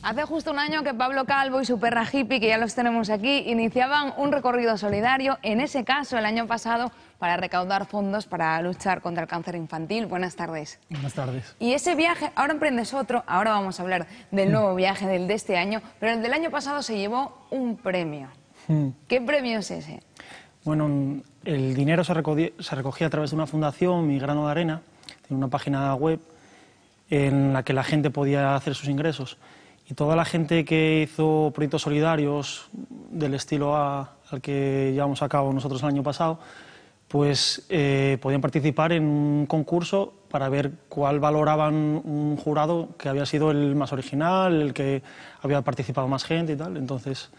Hace justo un año que Pablo Calvo y su perra hippie, que ya los tenemos aquí, iniciaban un recorrido solidario, en ese caso el año pasado, para recaudar fondos para luchar contra el cáncer infantil. Buenas tardes. Buenas tardes. Y ese viaje, ahora emprendes otro, ahora vamos a hablar del nuevo mm. viaje, del de este año, pero el del año pasado se llevó un premio. Mm. ¿Qué premio es ese? Bueno, mm, el dinero se recogía, a través de una fundación, Migrano de Arena, tiene una página web en la que la gente podía hacer sus ingresos. Y toda la gente que hizo proyectos solidarios del estilo al que llevamos a cabo nosotros el año pasado, pues eh, podían participar en un concurso para ver cuál valoraban un jurado que había sido el más original, el que había participado más gente y tal. Entonces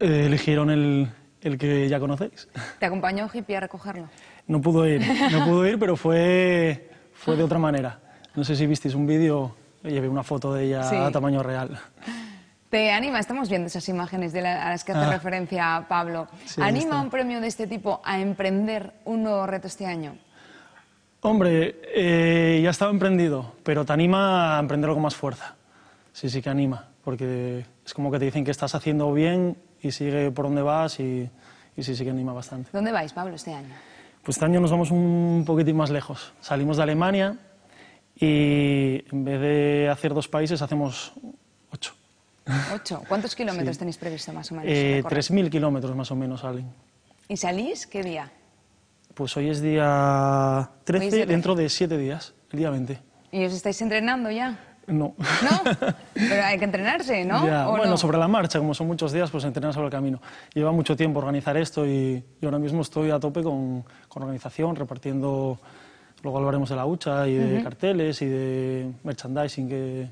eh, eligieron el, el, que ya conocéis. ¿Te acompañó Gipi a recogerlo? No pudo ir, no pudo ir, pero fue, fue de otra manera. No sé si visteis un vídeo, llevé una foto de ella a tamaño real. ¿Te anima? Estamos viendo esas imágenes a las que hace ah. referencia Pablo. ¿Anima un premio de este tipo a emprender un nuevo reto este año? Hombre, eh, ya estaba emprendido, pero te anima a emprenderlo con más fuerza. Sí, sí que anima, porque es como que te dicen que estás haciendo bien y sigue por donde vas y, y sí, sí que anima bastante. ¿Dónde vais, Pablo, este año? Pues este año nos vamos un poquitín más lejos. Salimos de Alemania, y en vez de hacer dos países hacemos ocho. ¿Ocho? ¿Cuántos kilómetros tenéis previsto más o menos? Eh, tres mil kilómetros más o menos salen. ¿Y salís qué día? Pues hoy es día 13, dentro de siete días, el día 20. ¿Y os estáis entrenando ya? No. ¿No? Pero hay que entrenarse, ¿no? bueno, sobre la marcha, como son muchos días, pues entrenar sobre el camino. Lleva mucho tiempo organizar esto y, yo ahora mismo estoy a tope con, con organización, repartiendo Luego hablaremos de la hucha y de carteles y de merchandising que,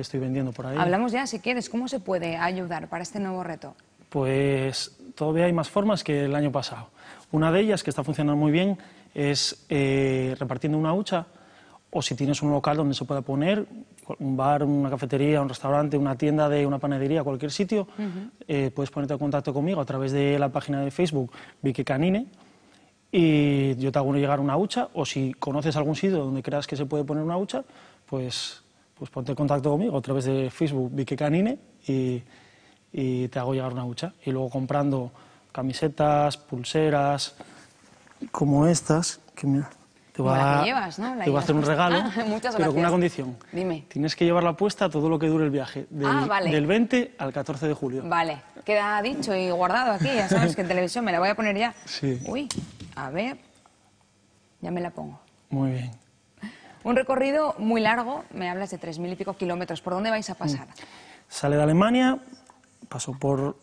estoy vendiendo por ahí. Hablamos ya, si quieres, ¿cómo se puede ayudar para este nuevo reto? Pues todavía hay más formas que el año pasado. Una de ellas, que está funcionando muy bien, es eh, repartiendo una hucha o si tienes un local donde se pueda poner, un bar, una cafetería, un restaurante, una tienda de una panadería, cualquier sitio, eh, puedes ponerte en contacto conmigo a través de la página de Facebook Vicky Canine y yo te hago llegar una hucha, o si conoces algún sitio donde creas que se puede poner una hucha, pues, pues ponte en contacto conmigo a través de Facebook Vique Canine y, y te hago llegar una hucha. Y luego comprando camisetas, pulseras, como estas, que te va, te va a hacer un regalo, ah, pero con una condición. Dime. Tienes que llevarla puesta todo lo que dure el viaje, del, 20 ah, al 14 de julio. Vale, queda dicho y guardado aquí, ya sabes que en televisión me la voy a poner ya. Sí. Uy. A ver, ya me la pongo. Muy bien. Un recorrido muy largo, me hablas de tres mil y pico kilómetros. ¿Por dónde vais a mm. pasar? Sale de Alemania, pasó por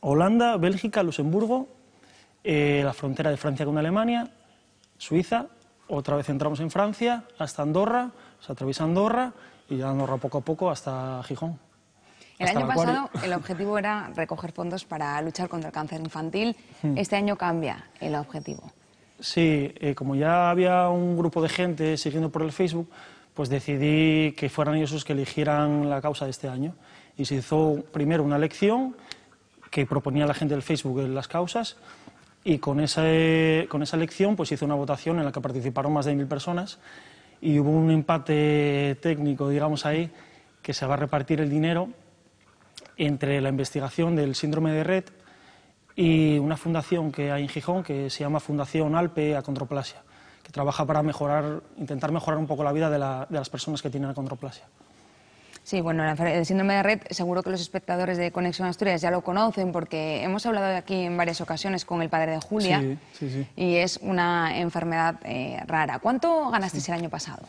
Holanda, Bélgica, Luxemburgo, eh, la frontera de Francia con Alemania, Suiza, otra vez entramos en Francia, hasta Andorra, se atraviesa Andorra y ya Andorra poco a poco hasta Gijón. El año pasado el objetivo era recoger fondos para luchar contra el cáncer infantil. Mm. Este año cambia el objetivo. Sí, eh, como ya había un grupo de gente siguiendo por el Facebook, pues decidí que fueran ellos los que eligieran la causa de este año. Y se hizo primero una elección que proponía la gente del Facebook en las causas y con esa, con esa elección pues hizo una votación en la que participaron más de mil personas y hubo un empate técnico, digamos ahí, que se va a repartir el dinero entre la investigación del síndrome de Red y una fundación que hay en Gijón que se llama Fundación Alpe Acondroplasia, que trabaja para mejorar, intentar mejorar un poco la vida de, las personas que tienen acondroplasia. Sí, bueno, el síndrome de red seguro que los espectadores de Conexión Asturias ya lo conocen porque hemos hablado de aquí en varias ocasiones con el padre de Julia sí, sí, sí. y es una enfermedad eh, rara. ¿Cuánto ganasteis el año pasado?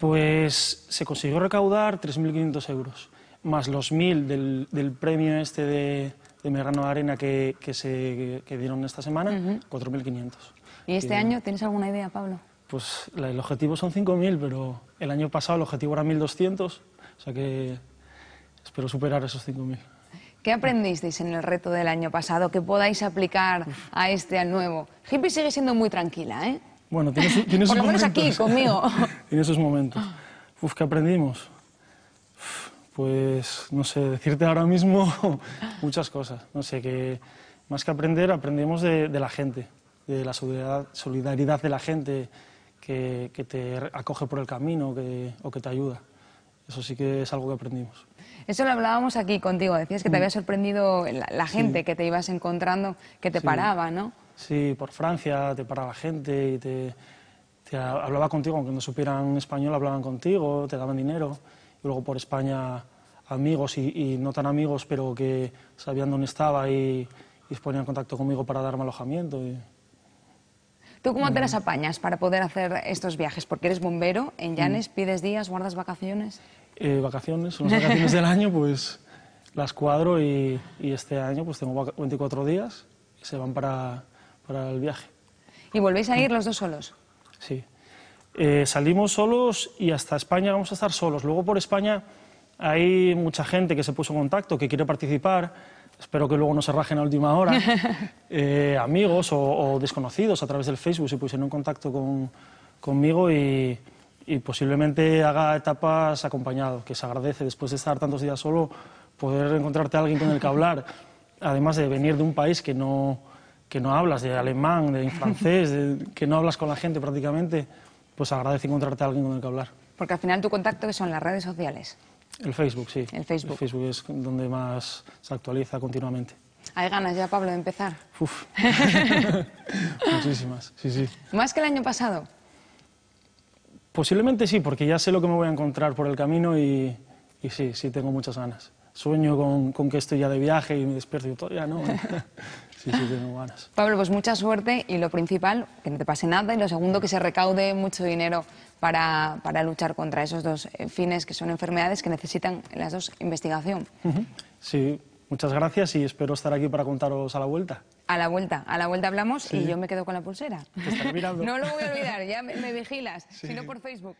Pues se consiguió recaudar 3.500 euros, más los 1.000 del premio este de, de grano de arena que, que se, que dieron esta semana, 4.500. ¿Y este año tienes alguna idea, Pablo? Pues el objetivo son 5.000, pero el año pasado el objetivo era 1.200, o sea que espero superar esos 5.000. ¿Qué aprendisteis en el reto del año pasado que podáis aplicar a este, al nuevo? Hippie sigue siendo muy tranquila, ¿eh? Bueno, tienes su, momentos. aquí, conmigo. tiene esos momentos. Uf, ¿qué aprendimos? Pues no sé, decirte ahora mismo muchas cosas. No sé, que más que aprender, aprendemos de, la gente, de la solidaridad, de la gente que, te acoge por el camino o que te ayuda. Eso sí que es algo que aprendimos. Eso lo hablábamos aquí contigo, decías que te mm. había sorprendido la, gente que te ibas encontrando, que te paraba, ¿no? Sí, por Francia te paraba gente y te hablaba contigo, aunque no supieran español, hablaban contigo, te daban dinero luego por España amigos y, no tan amigos, pero que sabían dónde estaba y, y ponían en contacto conmigo para darme alojamiento. ¿Tú cómo te las apañas para poder hacer estos viajes? Porque eres bombero, en mm. Llanes pides días, guardas vacaciones. Eh, vacaciones, unas vacaciones del año, pues las cuadro y, este año pues tengo 24 días y se van para, para el viaje. ¿Y volvéis a ir los dos solos? Sí. Eh, salimos solos y hasta España vamos a estar solos. Luego por España hay mucha gente que se puso en contacto, que quiere participar. Espero que luego no se rajen a última hora. Eh, amigos o, desconocidos a través del Facebook se pusieron en contacto conmigo y, posiblemente haga etapas acompañado, que se agradece después de estar tantos días solo poder encontrarte a alguien con el que hablar. Además de venir de un país que no, que no hablas, de alemán, de francés, que no hablas con la gente prácticamente pues agradece encontrarte a alguien con el que hablar. Porque al final tu contacto que son las redes sociales. El Facebook, sí. El Facebook. El Facebook es donde más se actualiza continuamente. ¿Hay ganas ya, Pablo, de empezar? Uf. Muchísimas, sí, sí. ¿Más que el año pasado? Posiblemente sí, porque ya sé lo que me voy a encontrar por el camino y sí, sí tengo muchas ganas sueño con, que estoy ya de viaje y me despierto y ya no. sí, sí, tengo ganas. Pablo, pues mucha suerte y lo principal, que no te pase nada y lo segundo, que se recaude mucho dinero para, para luchar contra esos dos eh, fines que son enfermedades que necesitan las dos investigación. Sí, muchas gracias y espero estar aquí para contaros a la vuelta. A la vuelta, a la vuelta hablamos y yo me quedo con la pulsera. Te no lo voy a olvidar, ya me, vigilas, sino por Facebook.